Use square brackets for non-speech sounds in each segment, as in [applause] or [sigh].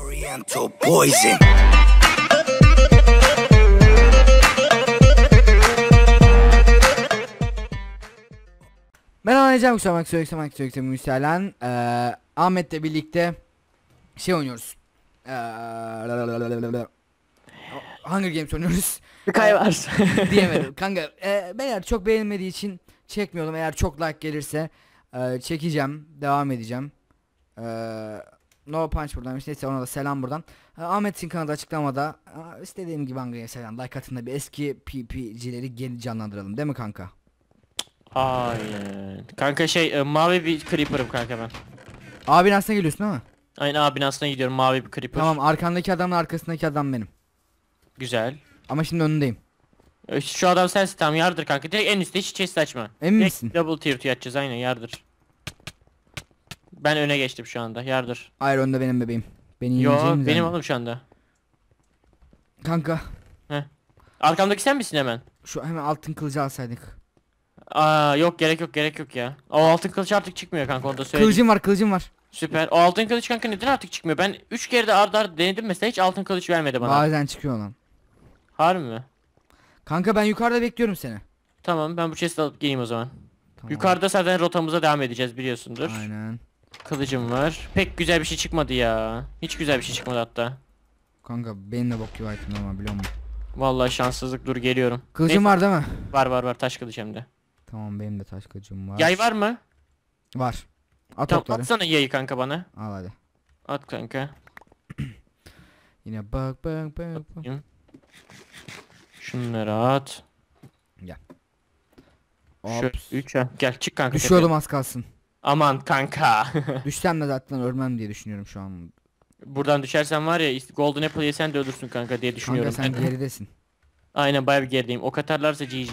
Oriental Poison Merhaba Necem Kusura Baksa Yoksa Baksa Yoksa Müselen ee, Ahmet'le birlikte şey oynuyoruz ee, Hunger Games oynuyoruz [laughs] Bir kay ee, var [laughs] Diyemedim kanka ee, ben eğer çok beğenmediği için çekmiyordum eğer çok like gelirse e, çekeceğim devam edeceğim Eee No Punch buradaymış. Neyse ona da selam buradan. Ee, Ahmet'in kanalı açıklamada. istediğim gibi Angry'e selam. Like atın bir eski PPC'leri geri canlandıralım. Değil mi kanka? Aynen. Kanka şey e, mavi bir creeper'ım kanka ben. Abin aslında geliyorsun ama. Aynen abin aslında gidiyorum mavi bir creeper. Tamam arkandaki adamla arkasındaki adam benim. Güzel. Ama şimdi önündeyim. E, şu adam sensin tamam yardır kanka. Direkt en üstte hiç chest açma. Emin Direkt misin? Double tier açacağız aynen yardır. Ben öne geçtim şu anda. Yardır. Hayır onda benim bebeğim. Beni Yo benim yani. oğlum şu anda. Kanka. Heh. Arkamdaki sen misin hemen? Şu hemen altın kılıcı alsaydık. Aa yok gerek yok gerek yok ya. O altın kılıç artık çıkmıyor kanka onu da söyleyeyim. Kılıcım var kılıcım var. Süper. O altın kılıç kanka neden artık çıkmıyor? Ben 3 kere de arda arda denedim mesela hiç altın kılıç vermedi bana. Bazen çıkıyor lan. Harbi mi? Kanka ben yukarıda bekliyorum seni. Tamam ben bu chest alıp geleyim o zaman. Tamam. Yukarıda zaten rotamıza devam edeceğiz biliyorsundur. Aynen. Kılıcım var. Pek güzel bir şey çıkmadı ya. Hiç güzel bir şey çıkmadı hatta. Kanka benim de bok gibi ama biliyor musun? Vallahi şanssızlık dur geliyorum. Kılıcım Neyse. var değil mi? Var var var taş kılıç hem de. Tamam benim de taş kılıcım var. Yay var mı? Var. At tamam, okları. atsana yayı kanka bana. Al hadi. At kanka. [clears throat] Yine bak bak bak. bak. Şunları at. Gel. Şöyle 3'e. Gel çık kanka. Düşüyordum tepeye. az kalsın. Aman kanka. [laughs] Düşsem de zaten ölmem diye düşünüyorum şu an. Buradan düşersen var ya Golden Apple yesen de ölürsün kanka diye düşünüyorum. Kanka sen [laughs] geridesin. Aynen bayağı bir gerideyim. O Ok atarlarsa GG.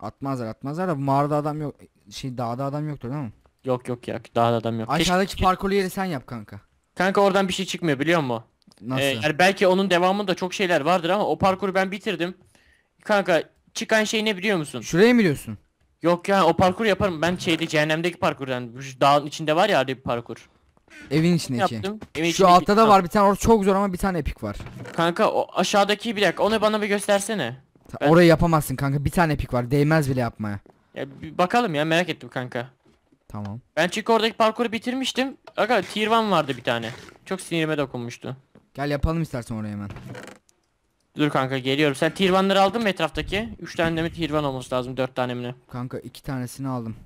Atmazlar atmazlar da mağarada adam yok. Şey dağda adam yoktur değil mi? Yok yok ya dağda adam yok. Aşağıdaki Keşke... parkolu yeri sen yap kanka. Kanka oradan bir şey çıkmıyor biliyor musun? Nasıl? Ee, yani belki onun devamında çok şeyler vardır ama o parkuru ben bitirdim. Kanka çıkan şey ne biliyor musun? Şuraya mı diyorsun? Yok ya o parkur yaparım. Ben şeyde cehennemdeki parkurdan. Şu dağın içinde var ya bir parkur. Evin içindeki. Yaptım. Evin Şu altta da var bir tane orada çok zor ama bir tane epik var. Kanka o aşağıdaki bir dakika onu bana bir göstersene. Ben- Orayı yapamazsın kanka bir tane epik var değmez bile yapmaya. Ya bir bakalım ya merak ettim kanka. Tamam. Ben çünkü oradaki parkuru bitirmiştim. Aga tier 1 vardı bir tane. Çok sinirime dokunmuştu. Gel yapalım istersen orayı hemen. Dur kanka geliyorum. Sen tirvanları aldın mı etraftaki? 3 tane mi tirvan olması lazım 4 tane mi? Kanka iki tanesini aldım.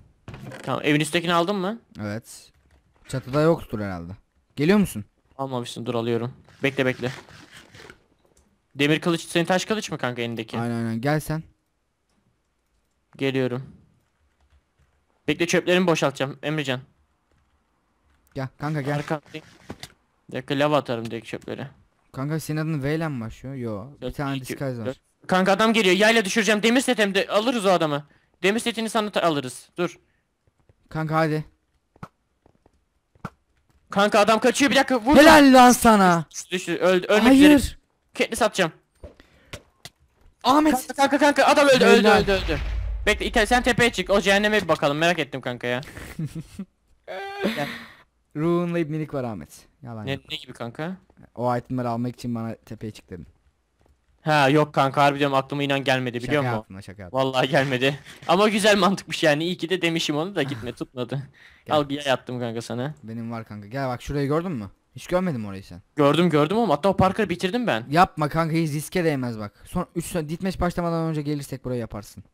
Tamam evin üsttekini aldın mı? Evet. Çatıda yoktur herhalde. Geliyor musun? Almamışsın dur alıyorum. Bekle bekle. Demir kılıç senin taş kılıç mı kanka elindeki? Aynen aynen gel sen. Geliyorum. Bekle çöplerimi boşaltacağım Emrecan. Gel kanka gel. Arka. Bir dakika lava atarım direkt çöpleri. Kanka senin adın V ile mi başlıyor? Yo. Bir tane iki, disguise var. Kanka adam geliyor yayla düşüreceğim demir setem de alırız o adamı. Demir setini sana alırız. Dur. Kanka hadi. Kanka adam kaçıyor bir dakika vur. Helal lan sana. Düştü, düştü, öldü, ölmek üzere. Hayır. Ketli satacağım. Ahmet. Kanka kanka kanka adam öldü öldü Helal. öldü öldü. Bekle sen tepeye çık o cehenneme bir bakalım merak ettim kanka ya. [laughs] Gel. Rune'la minik var Ahmet. Yalan Ne, yok. ne gibi kanka? O itemleri almak için bana tepeye çık dedin. Ha yok kanka harbiden aklıma inan gelmedi biliyor şaka musun? yaptım şaka yaptım. Vallahi gelmedi. Ama güzel mantıkmış yani. İyi ki de demişim onu da gitme tutmadı. Al bir yay attım kanka sana. Benim var kanka. Gel bak şurayı gördün mü? Hiç görmedim orayı sen. Gördüm gördüm ama hatta o parkı bitirdim ben. Yapma kanka hiç riske değmez bak. Son 3 ditmeç başlamadan önce gelirsek burayı yaparsın.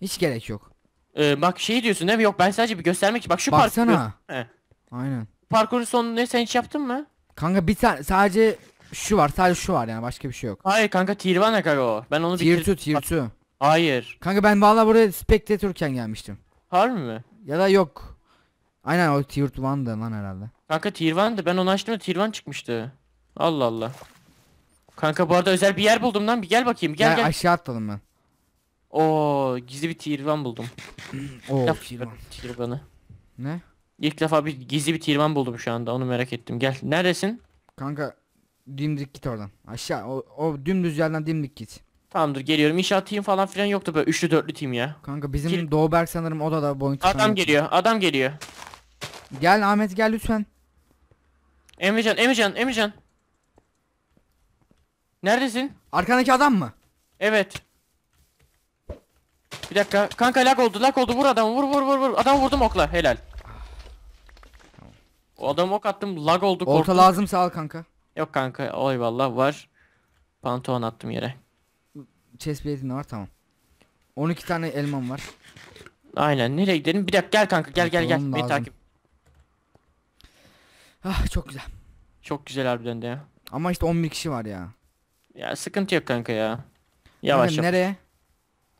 Hiç gerek yok. Ee, bak şey diyorsun değil mi? Yok ben sadece bir göstermek için. Bak şu parkı. Baksana. Aynen. Parkurun sonunu ne sen hiç yaptın mı? Kanka bir tane sadece şu var sadece şu var yani başka bir şey yok. Hayır kanka tier 1 ne kanka o. Ben onu Tier 2 bitirdim. tier 2. Hayır. Kanka ben valla buraya spectatorken gelmiştim. Harbi mi? Ya da yok. Aynen o tier 1'dı lan herhalde. Kanka tier 1'di. Ben onu açtım da tier 1 çıkmıştı. Allah Allah. Kanka bu arada özel bir yer buldum lan. Bir gel bakayım. Gel Gel, gel. aşağı atladım ben. Oo gizli bir tier 1 buldum. [clears throat] Oo. Yap tier 1'ı. Ne? İlk defa bir gizli bir tirman buldum şu anda onu merak ettim. Gel neredesin? Kanka dimdik git oradan. Aşağı o, o dümdüz yerden dimdik git. Tamamdır geliyorum. İnşaat team falan filan yoktu böyle üçlü dörtlü team ya. Kanka bizim Kil- Doğberk sanırım o da da boyun Adam sanırım. geliyor. Adam geliyor. Gel Ahmet gel lütfen. Emrecan, Emrecan, Emrecan. Neredesin? Arkandaki adam mı? Evet. Bir dakika. Kanka lag oldu, lag oldu. Vur adamı. Vur vur vur vur. Adam vurdum okla. Helal. O adam ok attım lag oldu korktum. Olta lazım sağ ol kanka. Yok kanka o valla var. Pantolon attım yere. Chest plate'in var tamam. 12 tane elmam var. Aynen nereye gidelim? Bir dakika gel kanka gel gel gel. Beni takip. Ah çok güzel. Çok güzel harbiden de ya. Ama işte 11 kişi var ya. Ya sıkıntı yok kanka ya. Yavaş Nereye? Nereye?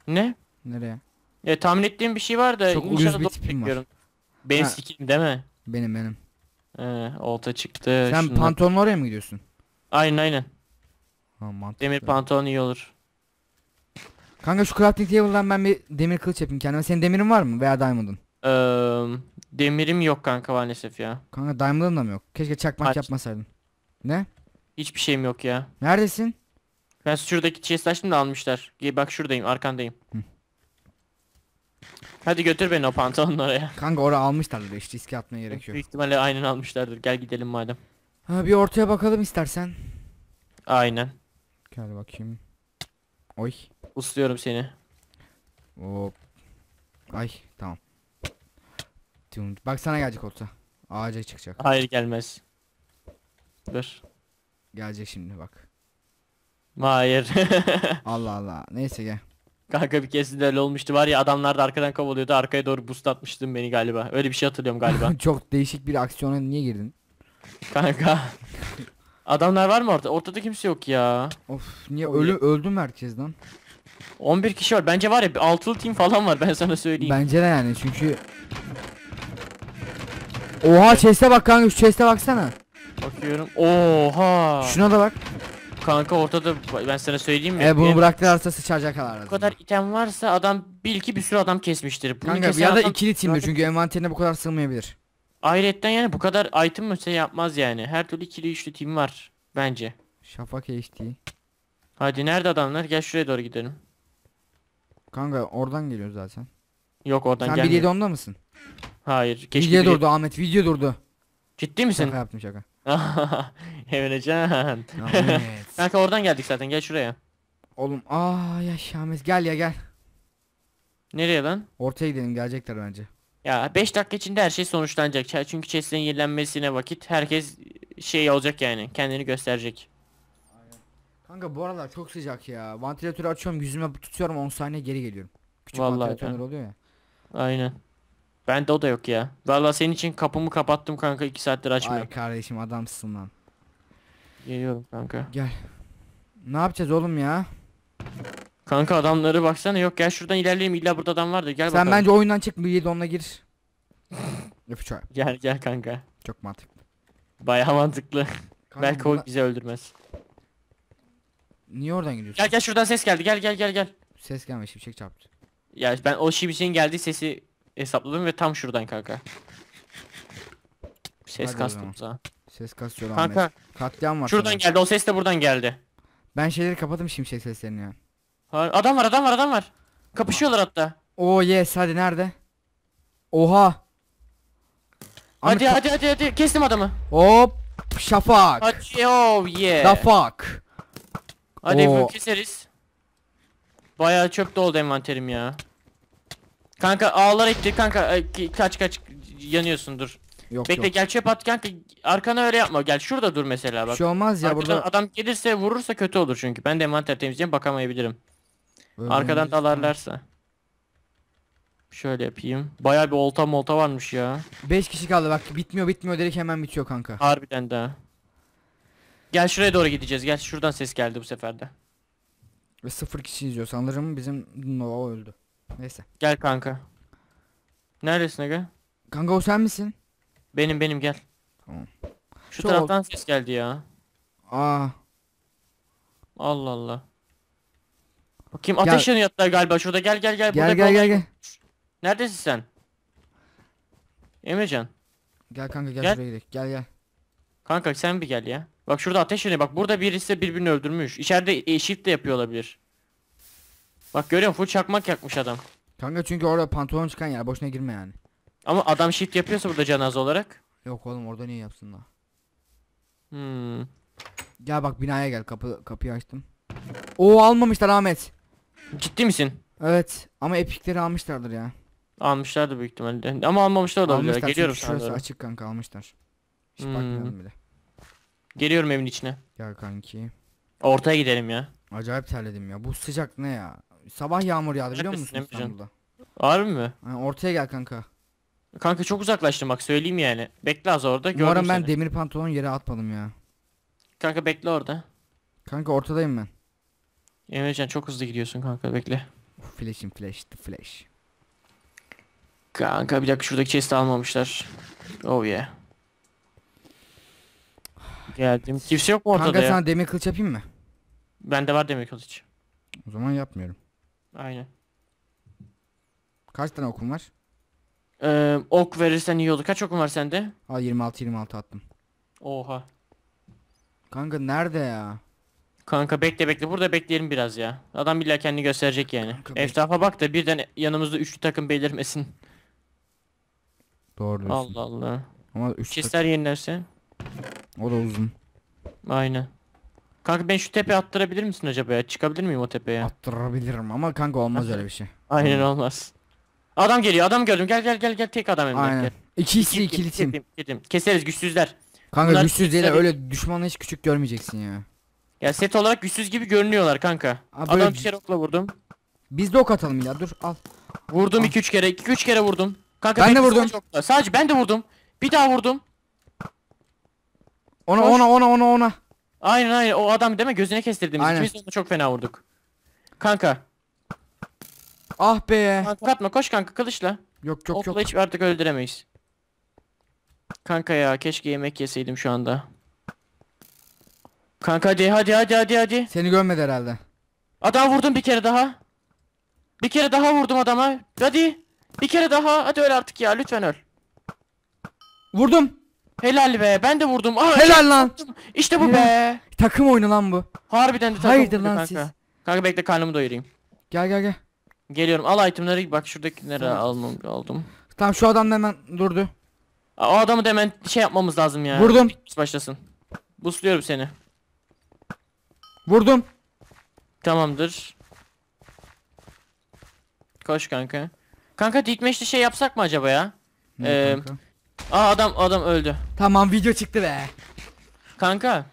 Ne? Nereye? Ya tahmin ettiğim bir şey var da Çok inşallah bir tipim var. bekliyorum. Benim Ha. sikim değil mi? Benim benim. Ee, olta çıktı. Sen şundan... pantolonla oraya mı gidiyorsun? Aynen aynen. Ha, Demir pantolon iyi olur. Kanka şu crafting table'dan ben bir demir kılıç yapayım kendime. Senin demirin var mı veya diamond'ın? Ee, demirim yok kanka maalesef ya. Kanka diamond'ın da mı yok? Keşke çakmak Hayır. yapmasaydın. Ne? Hiçbir şeyim yok ya. Neredesin? Ben şuradaki chest açtım da almışlar. Bak şuradayım arkandayım. Hı. Hadi götür beni o pantolonun oraya. Kanka oraya almışlardır işte riske atmaya gerek yok. Büyük ihtimalle aynen almışlardır. Gel gidelim madem. Ha, bir ortaya bakalım istersen. Aynen. Gel bakayım. Oy. Usluyorum seni. Hop. Ay tamam. Bak sana gelecek olsa. Ağaca çıkacak. Hayır gelmez. Dur. Gelecek şimdi bak. Hayır. [laughs] Allah Allah. Neyse gel. Kanka bir kez öyle olmuştu var ya adamlar da arkadan kovalıyordu arkaya doğru boost atmıştım beni galiba. Öyle bir şey hatırlıyorum galiba. [laughs] Çok değişik bir aksiyona niye girdin? Kanka. Adamlar var mı orada? Ortada kimse yok ya. Of niye ölü öldüm herkesten? 11 kişi var. Bence var ya bir altılı team falan var ben sana söyleyeyim. Bence de yani çünkü Oha chest'e bak kanka şu chest'e baksana. Bakıyorum. Oha. Şuna da bak. Kanka ortada ben sana söyleyeyim mi? E bunu Benim- bıraktılarsa sıçacaklar. Bu kadar item varsa adam bil ki bir sürü adam kesmiştir. Bunu Kanka kesen ya da adam- ikili timdir çünkü envanterine bu kadar sığmayabilir. Ayrıyetten yani bu kadar item mesela yapmaz yani. Her türlü ikili üçlü tim var bence. Şafak HD. Hadi nerede adamlar? Gel şuraya doğru gidelim. Kanka oradan geliyor zaten. Yok oradan Sen gelmiyor. videoda onda mısın? Hayır. Keşke video biri- durdu Ahmet video durdu. Ciddi misin? Şaka yaptım şaka. [laughs] Evleneceksin. Evet. [laughs] Kanka oradan geldik zaten gel şuraya. Oğlum aa ya Şames gel ya gel. Nereye lan? Ortaya gidelim gelecekler bence. Ya 5 dakika içinde her şey sonuçlanacak. Çünkü chest'lerin yenilenmesine vakit herkes şey olacak yani. Kendini gösterecek. Aynen. Kanka bu aralar çok sıcak ya. Vantilatörü açıyorum yüzüme tutuyorum 10 saniye geri geliyorum. Küçük Vallahi vantilatörler oluyor ya. Aynen. Bende o da yok ya. Valla senin için kapımı kapattım kanka 2 saattir açmıyor. Ay kardeşim adamsın lan. Geliyorum kanka. Gel. Ne yapacağız oğlum ya? Kanka adamları baksana yok gel şuradan ilerleyeyim illa burada adam vardı. gel Sen bakalım. bence oyundan çık bir yedi gir. [laughs] Öpüçü. Gel gel kanka. Çok mantıklı. Baya mantıklı. Kanka Belki buna... o bizi öldürmez. Niye oradan gidiyorsun? Gel gel şuradan ses geldi gel gel gel gel. Ses gelmiş şimşek çarptı. Ya ben o şimşeğin geldiği sesi hesapladım ve tam şuradan kanka. Ses Hadi o kastım zaman. sana. Ses kasıyor Ahmet. Kanka. Katliam var. Şuradan sanırım. geldi. O ses de buradan geldi. Ben şeyleri kapadım şey seslerini ya. Ha, adam var, adam var, adam var. Kapışıyorlar hatta. Oo yes hadi nerede? Oha. Hadi ka- hadi hadi hadi kestim adamı. Hop. Şafak. Hadi oh yeah. The fuck. Hadi Oo. keseriz. Bayağı çöp doldu envanterim ya. Kanka ağlar etti kanka. Kaç kaç yanıyorsun dur. Yok, Bekle yok. gel çöp at kanka. Arkana öyle yapma. Gel şurada dur mesela bak. Bir şey olmaz ya Arkadan burada. Adam gelirse vurursa kötü olur çünkü. Ben de envanter temizleyeceğim bakamayabilirim. Böyle Arkadan dalarlarsa. Şöyle yapayım. Baya bir olta molta varmış ya. 5 kişi kaldı bak bitmiyor bitmiyor direkt hemen bitiyor kanka. Harbiden de. Gel şuraya doğru gideceğiz. Gel şuradan ses geldi bu sefer de. Ve sıfır kişi izliyor sanırım bizim Nova öldü. Neyse. Gel kanka. Neredesin Ege? Kanka o sen misin? Benim benim gel. Tamam. Şu Çok... taraftan ses geldi ya. Aa. Allah Allah. Bakayım ateş gel. yanıyor hatta galiba. Şurada gel gel gel. Gel gel gel, gel. Neredesin sen? Emrecan. Gel kanka gel, gel. şuraya gidelim. Gel gel. Kanka sen bir gel ya. Bak şurada ateş yanıyor. Bak burada birisi birbirini öldürmüş. İçeride e, shift de yapıyor olabilir. Bak görüyorum full çakmak yakmış adam. Kanka çünkü orada pantolon çıkan yer boşuna girme yani. Ama adam shift yapıyorsa burada cenaze olarak. Yok oğlum orada niye yapsın da. Hmm. Gel bak binaya gel kapı kapıyı açtım. O almamışlar Ahmet. Ciddi misin? Evet ama epikleri almışlardır ya. Almışlardı büyük ihtimalle. Ama almamışlar da olabilir. Geliyorum şurası doğru. açık kanka almışlar. Hiç hmm. bile. Geliyorum evin içine. Gel kanki. Ortaya gidelim ya. Acayip terledim ya. Bu sıcak ne ya? Sabah yağmur yağdı biliyor musun Emrecan? İstanbul'da? Harbi mi? Yani ortaya gel kanka. Kanka çok uzaklaştım bak söyleyeyim yani. Bekle az orada gördüm Umarım ben seni. demir pantolon yere atmadım ya. Kanka bekle orada. Kanka ortadayım ben. Emrecan çok hızlı gidiyorsun kanka bekle. Of, Flash'im flash the flash. Kanka bir dakika şuradaki chest'i almamışlar. Oh yeah. Geldim. Kimse yok mu ortada Kanka ya? sana demir kılıç yapayım mı? Bende var demir kılıç. O zaman yapmıyorum. Aynen. Kaç tane okum var? Ee, ok verirsen iyi olur. Kaç okum var sende? Ha 26 26 attım. Oha. Kanka nerede ya? Kanka bekle bekle burada bekleyelim biraz ya. Adam illa kendini gösterecek yani. Kanka, Eftafa bak da birden yanımızda üçlü takım belirmesin. Doğru diyorsun. Allah Allah. Ama üç Çister tak- yenilerse. O da uzun. Aynen. Kanka ben şu tepe attırabilir misin acaba ya? Çıkabilir miyim o tepeye? Attırabilirim ama kanka olmaz öyle bir şey. Aynen olmaz. Adam geliyor adam gördüm gel gel gel gel tek adam hem Aynen. gel. İkisi ikili team. Keseriz güçsüzler. Kanka Bunlar güçsüz değil güçsüzler- öyle düşmanı hiç küçük görmeyeceksin ya. Ya set olarak güçsüz gibi görünüyorlar kanka. Abi Adam bir kere okla vurdum. Biz de ok atalım ya dur al. Vurdum 2 3 kere 2 3 kere vurdum. Kanka Ben de vurdum. sadece ben de vurdum. Bir daha vurdum. Ona Koş. ona ona ona ona. Aynen aynen o adam deme gözüne kestirdim Aynen. İkimiz onu çok fena vurduk. Kanka. Ah be. Kanka atma koş kanka kılıçla. Yok yok Okla yok. hiç artık öldüremeyiz. Kanka ya keşke yemek yeseydim şu anda. Kanka hadi hadi hadi hadi hadi. Seni görmedi herhalde. Adam vurdum bir kere daha. Bir kere daha vurdum adama. Hadi. Bir kere daha. Hadi öl artık ya lütfen öl. Vurdum. Helal be ben de vurdum. Aa, Helal lan. İşte bu Helal. be. Takım oyunu lan bu. Harbiden de takım Hayırdır oyunu lan kanka. siz. Kanka bekle karnımı doyurayım. Gel gel gel. Geliyorum al itemleri bak şuradaki Tamam. aldım aldım. Tamam şu adam da hemen durdu. O adamı da hemen şey yapmamız lazım ya. Vurdum. Biz başlasın. Busluyorum seni. Vurdum. Tamamdır. Koş kanka. Kanka dikmeçli şey yapsak mı acaba ya? Ne Ee, kanka? Aa adam adam öldü. Tamam video çıktı be. Kanka.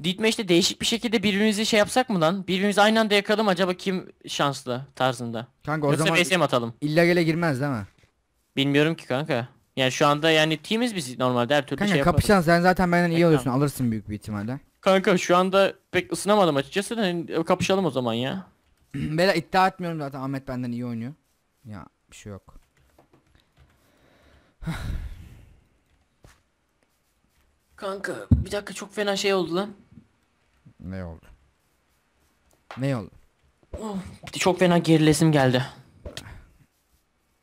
Deathmatch'te değişik bir şekilde birbirimizi şey yapsak mı lan? Birbirimizi aynı anda yakalım acaba kim şanslı tarzında. Kanka o Yoksa zaman VS mi atalım? illegale girmez değil mi? Bilmiyorum ki kanka. Yani şu anda yani team'iz biz normalde her türlü Kanka şey yaparız. kapışan sen zaten benden iyi Ekran. oluyorsun alırsın büyük bir ihtimalle. Kanka şu anda pek ısınamadım açıkçası. da hani, kapışalım o zaman ya. [clears throat] Bela iddia etmiyorum zaten Ahmet benden iyi oynuyor. Ya bir şey yok. Kanka bir dakika çok fena şey oldu lan. Ne oldu? Ne oldu? Oh, çok fena gerilesim geldi.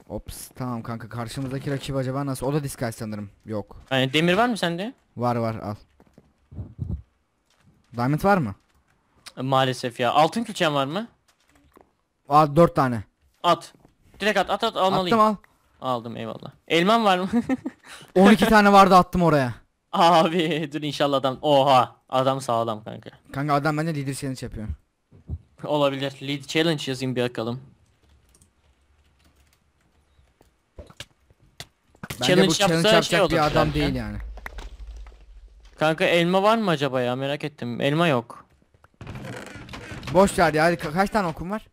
Ops tamam kanka karşımızdaki rakip acaba nasıl? O da Disguise sanırım. Yok. Yani demir var mı sende? Var var al. Diamond var mı? Maalesef ya. Altın külçen var mı? Aa dört tane. At. Direkt at at at almalıyım. Attım al. Aldım eyvallah. Elman var mı? 12 [laughs] tane vardı attım oraya. Abi dur inşallah adam. Oha adam sağlam kanka. Kanka adam bende lider challenge yapıyor. Olabilir. Lead challenge yazayım bir bakalım. Bence challenge bu challenge yapacak şey bir adam kanka. değil yani. Kanka elma var mı acaba ya merak ettim. Elma yok. Boş ver ya. Ka kaç tane okum var?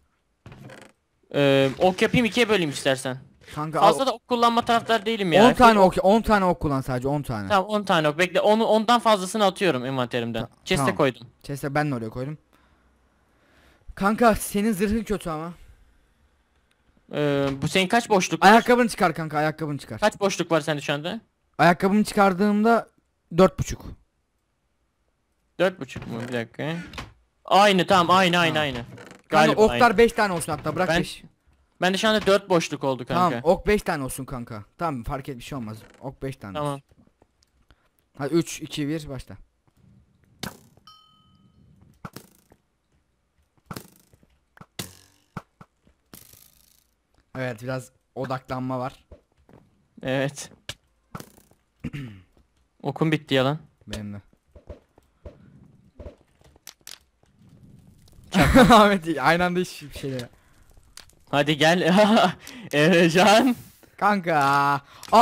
Ee, ok yapayım ikiye böleyim istersen. Kanka Fazla da ok kullanma taraftar değilim ya. 10 tane ok 10 tane ok kullan sadece 10 tane. Tamam 10 tane ok. Bekle onu ondan fazlasını atıyorum envanterimden. Ta- Chest'e tamam. koydum. Chest'e ben de oraya koydum. Kanka senin zırhın kötü ama. Ee, bu senin kaç boşluk Ayakkabını çıkar kanka ayakkabını çıkar. Kaç boşluk var sende şu anda? Ayakkabımı çıkardığımda dört buçuk. Dört buçuk mu? Bir dakika. Aynı tamam aynı aynı aynı. Kanka oklar aynı. beş tane olsun hatta bırak ben, beş. Ben de şu anda 4 boşluk oldu kanka. Tamam ok 5 tane olsun kanka. Tamam fark et bir şey olmaz. Ok 5 tane. Tamam. Olsun. Hadi 3 2 1 başla. Evet biraz odaklanma var. Evet. [clears throat] Okun bitti yalan. Benim de. [laughs] Ahmet aynı anda hiçbir şey değil. Hadi gel. [laughs] Erecan. Kanka. [laughs]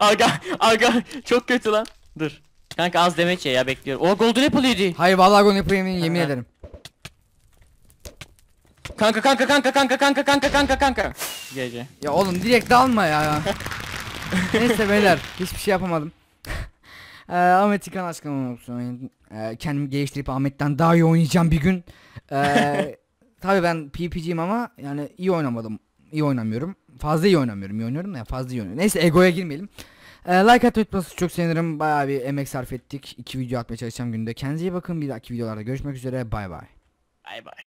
aga aga çok kötü lan. Dur. Kanka az demek ya bekliyorum. O golden apple yedi. Hayır vallahi golden apple yemin, yemin ederim. Kanka kanka kanka kanka kanka kanka kanka kanka. Gece. Ya oğlum direkt dalma ya. Neyse beyler hiçbir şey yapamadım. Ee, Ahmet İkan aşkına olsun. Ee, kendimi geliştirip Ahmet'ten daha iyi oynayacağım bir gün. Ee, Tabii ben PPG'yim ama yani iyi oynamadım. İyi oynamıyorum. Fazla iyi oynamıyorum. İyi oynuyorum ya fazla iyi oynuyorum. Neyse egoya girmeyelim. E, like atmayı unutmazsınız. Çok sevinirim. Bayağı bir emek sarf ettik. İki video atmaya çalışacağım günde. Kendinize iyi bakın. Bir dahaki videolarda görüşmek üzere. Bay bay. Bay bay.